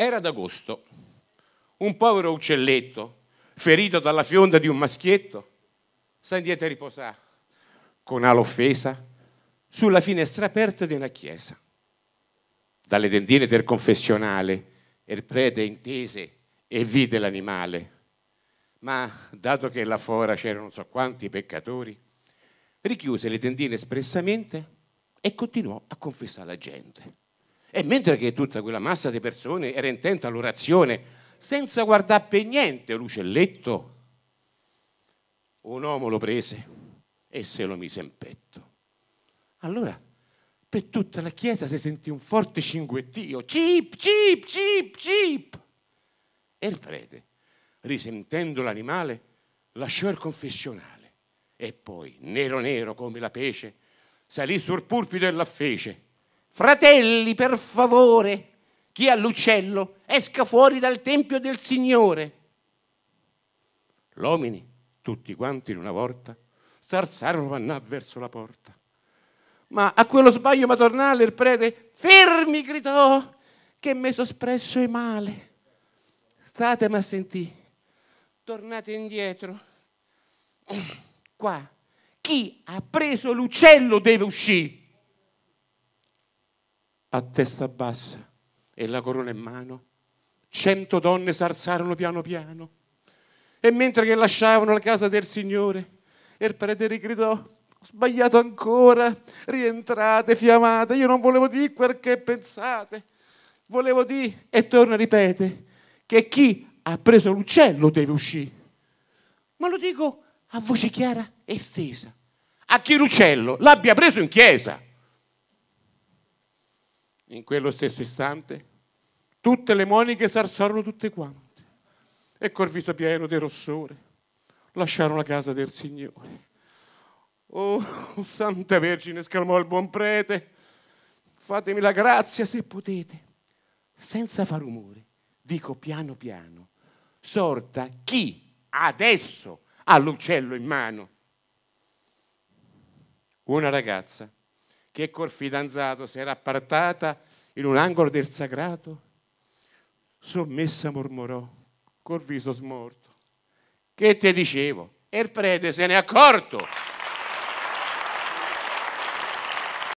Era d'agosto. Un povero uccelletto, ferito dalla fionda di un maschietto, sta indietro a riposare, con ala offesa, sulla finestra aperta di una chiesa. Dalle tendine del confessionale il prete intese e vide l'animale. Ma dato che là fora c'erano non so quanti peccatori, richiuse le tendine espressamente e continuò a confessare la gente. E mentre che tutta quella massa di persone era intenta all'orazione, senza guardare per niente l'uccelletto, un uomo lo prese e se lo mise in petto. Allora, per tutta la chiesa si sentì un forte cinguettio, cip, cip, cip, cip. E il prete, risentendo l'animale, lasciò il confessionale e poi, nero nero come la pece, salì sul pulpito e la fece Fratelli, per favore, chi ha l'uccello, esca fuori dal tempio del Signore. L'omini, tutti quanti in una volta, s'alzarono a verso la porta. Ma a quello sbaglio maternale il prete, fermi, gridò, che mi sospresso e male. Statemi a sentire, tornate indietro. Qua, chi ha preso l'uccello deve uscire a testa bassa e la corona in mano. Cento donne s'alzarono piano piano e mentre che lasciavano la casa del Signore, il prete rigridò, ho sbagliato ancora, rientrate, fiammate, io non volevo dire quel che pensate, volevo dire, e torna ripete, che chi ha preso l'uccello deve uscire. Ma lo dico a voce chiara e stesa, a chi l'uccello l'abbia preso in chiesa in quello stesso istante, tutte le moniche s'arsono tutte quante e col viso pieno di rossore lasciarono la casa del Signore. Oh, Santa Vergine, esclamò il buon prete, fatemi la grazia se potete, senza far rumore, dico piano piano, sorta chi adesso ha l'uccello in mano. Una ragazza che col fidanzato si era appartata in un angolo del sagrato, sommessa mormorò col viso smorto. Che te dicevo? E il prete se n'è accorto.